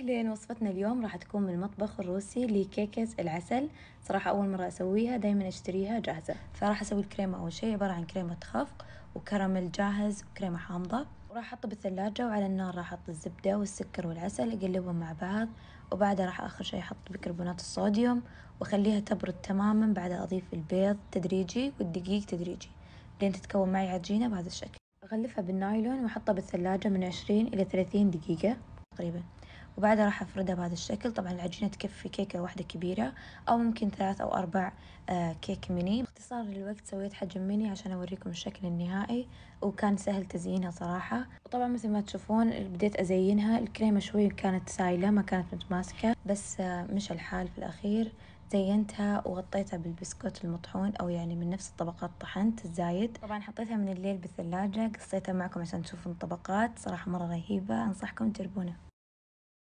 أهلين وصفتنا اليوم راح تكون من المطبخ الروسي لكيكة العسل صراحة أول مرة أسويها دايما أشتريها جاهزة فراح أسوي الكريمة أول شيء عبارة عن كريمة خفق وكراميل جاهز وكريمة حامضة وراح أحطه بالثلاجة وعلى النار راح أحط الزبدة والسكر والعسل أقلبهم مع بعض وبعدها راح آخر شيء أحط بيكربونات الصوديوم وأخليها تبرد تماما بعدها أضيف البيض تدريجي والدقيق تدريجي لين تتكون معي عجينة بهذا الشكل أغلفها بالنايلون وأحطها بالثلاجة من عشرين إلى ثلاثين دقيقة تقريبا وبعدها راح أفردها بهذا الشكل طبعا العجينة تكفي كيكة واحدة كبيرة أو ممكن ثلاث أو أربع آه، كيك ميني باختصار للوقت سويت حجم ميني عشان أوريكم الشكل النهائي وكان سهل تزيينها صراحة وطبعا مثل ما تشوفون بديت أزينها الكريمة شوي كانت سايلة ما كانت متماسكة بس آه، مش الحال في الأخير زينتها وغطيتها بالبسكوت المطحون او يعني من نفس الطبقات طحنت الزايد طبعا حطيتها من الليل بالثلاجة قصيتها معكم عشان تشوفون الطبقات صراحة مرة رهيبة انصحكم تجربونها